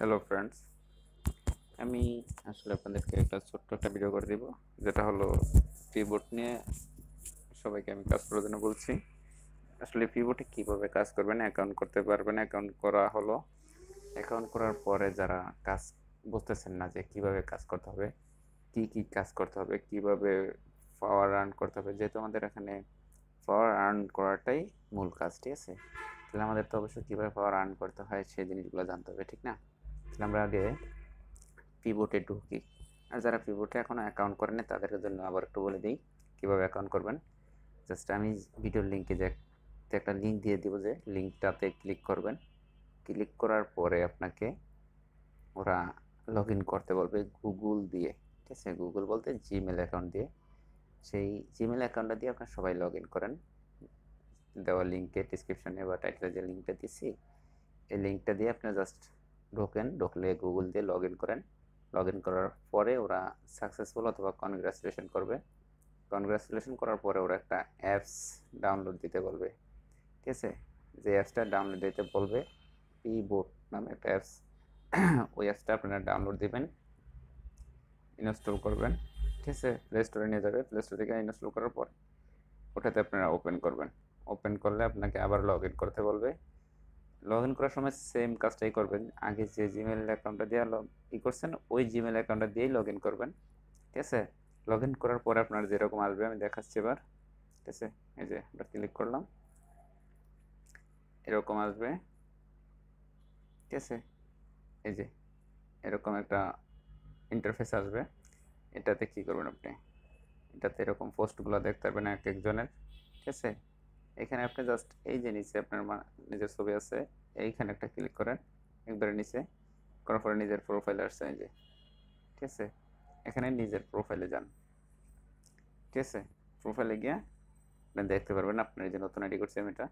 hello friends আমি আসলে আপনাদেরকে একটা ছোট্ট একটা ভিডিও করে দিব যেটা হলো পিবোর্ড নিয়ে সবাইকে আমি কাজ করার জন্য বলছি আসলে পিবোর্ডে কীভাবে কাজ করবেন অ্যাকাউন্ট করতে পারবেন অ্যাকাউন্ট করা হলো অ্যাকাউন্ট করার পরে যারা কাজ বুঝতেছেন না যে কিভাবে কাজ করতে হবে কি কি কাজ করতে হবে কিভাবে পাওয়ার আর্ন করতে হবে যেহেতু আমাদের এখানে পাওয়ার আর্ন করাটাই মূল কাজ ঠিক আছে তাহলে আমাদের তো অবশ্যই কীভাবে পাওয়ার আর্ন করতে হয় সেই জিনিসগুলো জানতে হবে ঠিক না আমরা আগে পিবোটে ঢুকি আর যারা পিবোটে এখনও অ্যাকাউন্ট করেনি তাদের জন্য আবার একটু বলে দিই কীভাবে অ্যাকাউন্ট করবেন জাস্ট আমি ভিডিওর লিঙ্কে যে একটা লিঙ্ক দিয়ে দিব যে লিঙ্কটাতে ক্লিক করবেন ক্লিক করার পরে আপনাকে ওরা লগ করতে বলবে গুগল দিয়ে ঠিক আছে গুগল বলতে জিমেল অ্যাকাউন্ট দিয়ে সেই জিমেল অ্যাকাউন্টটা দিয়ে আপনার সবাই লগ করেন দেওয়া লিঙ্কে ডিসক্রিপশানে বা টাইটেলে যে লিঙ্কটা দিচ্ছি এই লিঙ্কটা দিয়ে আপনার জাস্ট ঢোকেন ঢুকলে গুগল দিয়ে লগ ইন করেন লগ ইন করার পরে ওরা সাকসেসফুল অথবা কনগ্রাচুলেশন করবে কনগ্রাচুলেশন করার পরে ওরা একটা অ্যাপস ডাউনলোড দিতে বলবে ঠিক আছে যে অ্যাপসটা ডাউনলোড দিতে বলবে পি বোর্ড নামে একটা অ্যাপস ওই অ্যাপসটা আপনারা ডাউনলোড দেবেন ইনস্টল করবেন ঠিক আছে প্লে স্টোরে নিয়ে যাবে প্লে স্টোর থেকে ইনস্টল করার পর ওটাতে আপনারা ওপেন করবেন ওপেন করলে আপনাকে আবার লগ ইন করতে বলবে লগ ইন করার সময় সেম কাজটাই করবেন আগে যে জিমেল অ্যাকাউন্টটা দিয়ে লগ ই করছেন ওই জিমেল অ্যাকাউন্টটা দিয়েই লগ ইন করবেন ঠিক আছে লগ ইন করার পরে আপনার যেরকম আসবে আমি দেখাচ্ছি এবার ঠিক আছে এই যে আমরা ক্লিক করলাম এরকম আসবে ঠিক আছে এই যে এরকম একটা ইন্টারফেস আসবে এটাতে কি করবেন আপনি এটাতে এরকম পোস্টগুলো দেখতে পারবেন এক একজনের ঠিক আছে এখানে আপনি জাস্ট এই যে নিচে আপনার নিজের ছবি আছে এইখানে একটা ক্লিক করেন একবারে নিচে করার পরে নিজের প্রোফাইলে আসছে এই যে ঠিক আছে এখানে নিজের প্রোফাইলে যান ঠিক আছে প্রোফাইলে গিয়ে আপনি দেখতে পারবেন আপনার যে নতুন আইডি করছে আমি এটা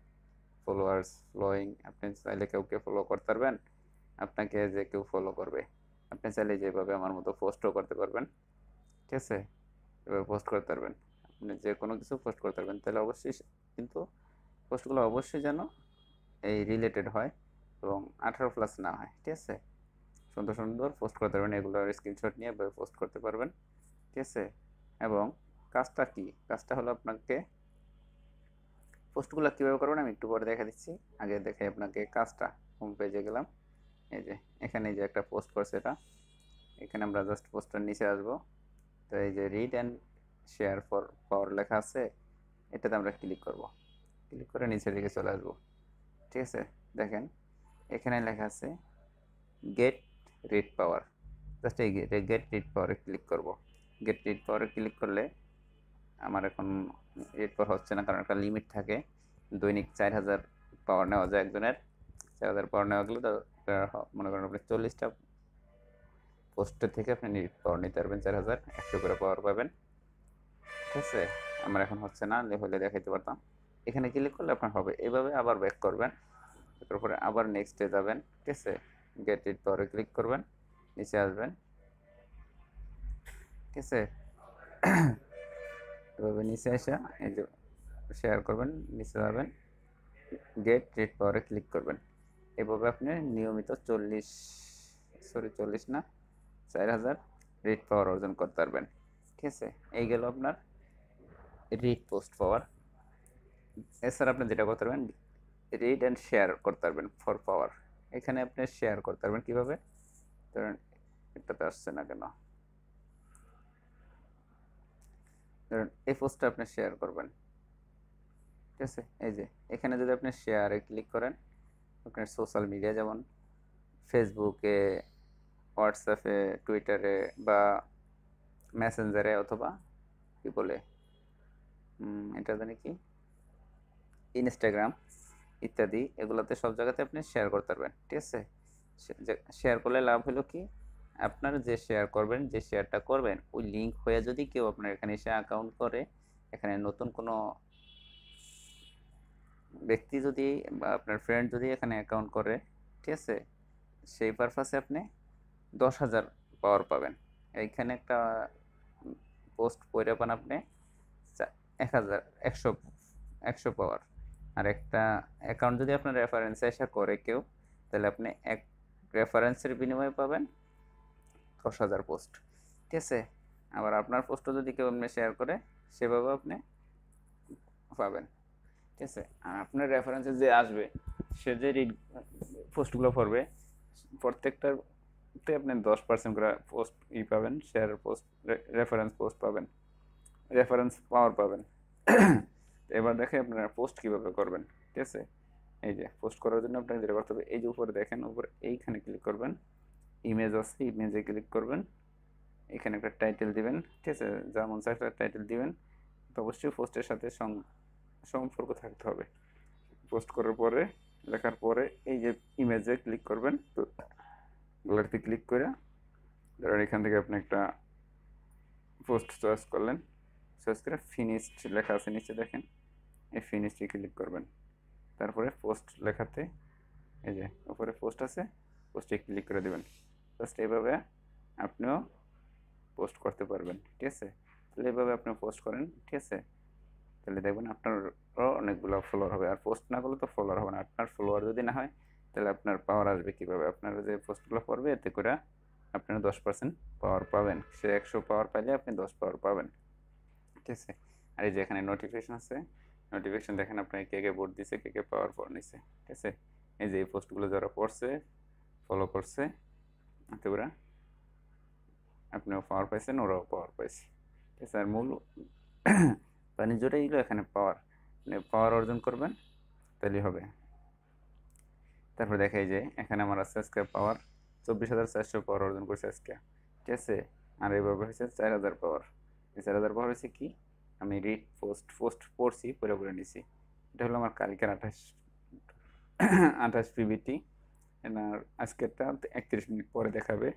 ফলোয়ার্স ফলোয়িং আপনি চাইলে কাউকে ফলো করতে পারবেন আপনাকে যে কেউ ফলো করবে আপনি চাইলে যেভাবে আমার মতো পোস্টও করতে পারবেন ঠিক আছে এভাবে পোস্ট করতে পারবেন আপনি যে কোনো কিছু পোস্ট করতে পারবেন তাহলে অবশ্যই কিন্তু পোস্টগুলো অবশ্যই যেন এই রিলেটেড হয় এবং আঠারো প্লাস না হয় ঠিক আছে সুন্দর সুন্দর পোস্ট করতে পারবেন এগুলো স্ক্রিনশট নিয়ে পোস্ট করতে পারবেন ঠিক আছে এবং কাজটা কি কাজটা হলো আপনাকে পোস্টগুলো কীভাবে করবেন আমি একটু পরে দেখা দিচ্ছি আগে দেখে আপনাকে কাজটা হোম পেজে গেলাম এই যে এখানে যে একটা পোস্ট করছে এটা এখানে আমরা জাস্ট পোস্টটার নিচে আসবো তো এই যে read and share for power লেখা আছে এটাতে আমরা ক্লিক করবো ক্লিক করে নিচের দিকে চলে আসবো ঠিক আছে দেখেন এখানে লেখা আছে গেট রিড পাওয়ার জাস্ট এই গেটে গেট রিড পাওয়ারে ক্লিক করব গেট রিড পাওয়ারে ক্লিক করলে আমার এখন রিড পাওয়ার হচ্ছে না কারণ একটা লিমিট থাকে দৈনিক চার হাজার পাওয়ার নেওয়া যায় একজনের চার হাজার পাওয়ার নেওয়া গেলে মনে করেন আপনি চল্লিশটা পোস্টের থেকে আপনি রিড পাওয়ার নিতে পারবেন চার হাজার একশো করে পাওয়ার পাবেন ঠিক আছে আমার এখন হচ্ছে না হলে দেখাইতে পারতাম এখানে ক্লিক করলে আপনার হবে এভাবে আবার ব্যাক করবেন তারপরে আবার নেক্সটে যাবেন ঠিক আছে গেট ইট পরে ক্লিক করবেন নিচে আসবেন ঠিক আছে এভাবে নিচে আসা এই যে শেয়ার করবেন নিচে যাবেন গেট রেড পাওয়ারে ক্লিক করবেন এভাবে আপনি নিয়মিত চল্লিশ সরি চল্লিশ না চার হাজার রেড পাওয়ার অর্জন করতে পারবেন ঠিক আছে এই গেল আপনার রেড পোস্ট পাওয়ার এছাড়া আপনি যেটা করতে পারবেন রিড অ্যান্ড শেয়ার করতে পারবেন ফর পাওয়ার এখানে আপনি শেয়ার করতে পারবেন কীভাবে ধরেন এটাতে আসছে না কেন ধরেন এই পোস্টটা আপনি শেয়ার করবেন ঠিক আছে এই যে এখানে যদি আপনি শেয়ারে ক্লিক করেন আপনার সোশ্যাল মিডিয়া যেমন ফেসবুকে হোয়াটসঅ্যাপে টুইটারে বা মেসেঞ্জারে অথবা কি বলে এটা জানি কি ইনস্টাগ্রাম ইত্যাদি এগুলোতে সব জায়গাতে আপনি শেয়ার করতে পারবেন ঠিক আছে শেয়ার করলে লাভ হলো কি আপনার যে শেয়ার করবেন যে শেয়ারটা করবেন ওই লিঙ্ক হয়ে যদি কেউ আপনার এখানে এসে অ্যাকাউন্ট করে এখানে নতুন কোনো ব্যক্তি যদি বা আপনার ফ্রেন্ড যদি এখানে অ্যাকাউন্ট করে ঠিক আছে সেই পারপাসে আপনি দশ হাজার পাওয়ার পাবেন এইখানে একটা পোস্ট পড়ে পান আপনি এক হাজার একশো একশো পাওয়ার আর একটা অ্যাকাউন্ট যদি আপনার রেফারেন্সে এসে করে কেউ তাহলে আপনি এক রেফারেন্সের বিনিময়ে পাবেন দশ হাজার পোস্ট ঠিক আছে আবার আপনার পোস্টও যদি কেউ আপনি শেয়ার করে সেভাবে আপনি পাবেন ঠিক আছে আর আপনার রেফারেন্সে যে আসবে সে যে পোস্টগুলো পড়বে প্রত্যেকটাতে আপনি দশ পার্সেন্ট করে পোস্ট ই পাবেন শেয়ার পোস্ট রেফারেন্স পোস্ট পাবেন রেফারেন্স পাওয়ার পাবেন এবার দেখে আপনারা পোস্ট কিভাবে করবেন ঠিক আছে এই যে পোস্ট করার জন্য আপনাকে যেটা করতে হবে এই যে উপরে দেখেন উপরে এইখানে ক্লিক করবেন ইমেজ আছে ইমেজে ক্লিক করবেন এখানে একটা টাইটেল দিবেন ঠিক আছে যেমন চাই একটা টাইটেল দিবেন তো অবশ্যই পোস্টের সাথে সম্পর্ক থাকতে হবে পোস্ট করার পরে লেখার পরে এই যে ইমেজে ক্লিক করবেন তো গ্যালারিতে ক্লিক করে ধরেন এখান থেকে আপনি একটা পোস্ট চয়েস করলেন চয়েস করে ফিনিশড লেখা আছে নিচে দেখেন এই ফিনিশে ক্লিক করবেন তারপরে পোস্ট লেখাতে এই যে উপরে পোস্ট আছে পোস্টে ক্লিক করে দেবেন জাস্ট এইভাবে আপনিও পোস্ট করতে পারবেন ঠিক আছে তাহলে এইভাবে আপনি পোস্ট করেন ঠিক আছে তাহলে দেখবেন আপনারও অনেকগুলো ফলোয়ার হবে আর পোস্ট না করলে তো ফলোয়ার হবে না আপনার ফলোয়ার যদি না হয় তাহলে আপনার পাওয়ার আসবে কীভাবে আপনার যে পোস্টগুলো পড়বে এতে করে আপনারা দশ পার্সেন্ট পাওয়ার পাবেন সে একশো পাওয়ার পাইলে আপনি দশ পাওয়ার পাবেন ঠিক আছে আর এই যে এখানে নোটিফিকেশন আছে নোটিফিকেশান দেখেন আপনাকে কে কে ভোট দিছে কে কে পাওয়ার পর নিছে ঠিক আছে এই যে এই পোস্টগুলো যারা পড়ছে ফলো করছে ওরা আপনিও পাওয়ার পাইছেন ওরাও পাওয়ার পাইছে ঠিক আছে আর মূল বাণিজ্যটাই হলো এখানে পাওয়ার মানে পাওয়ার অর্জন করবেন তাহলেই হবে তারপর দেখাই যে এখানে আমার আছে আজকে পাওয়ার চব্বিশ হাজার চারশো পাওয়ার অর্জন করছে আজকে ঠিক আছে আর এইভাবে হয়েছে চার হাজার পাওয়ার এই চার হাজার পাওয়ার হয়েছে কি আমি রিড পোস্ট পোস্ট পড়ছি পরে পড়ে নিছি এটা হলো আমার কালকের আঠাশ আঠাশ পিবিটি আর আজকেরটা একত্রিশ মিনিট পরে দেখাবে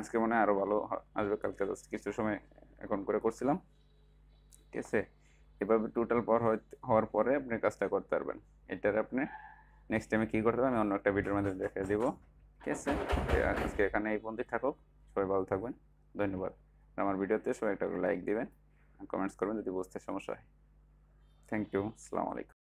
আজকে মনে হয় আরও ভালো আসবে কালকে কিছু সময় এখন করে করছিলাম ঠিক আছে এভাবে টোটাল পর হওয়ার পরে আপনি কাজটা করতে পারবেন এটার আপনি নেক্সট টাইমে কী করতে পারবেন আমি অন্য একটা ভিডিওর মধ্যে দেখে দেবো ঠিক আছে আজকে এখানে এই পর্যন্তই থাকুক সবাই ভালো থাকবেন ধন্যবাদ আমার ভিডিওতে সবাই একটা লাইক দেবেন কমেন্টস করবেন যদি বুঝতে সমস্যা হয় থ্যাংক ইউ আসসালামু আলাইকুম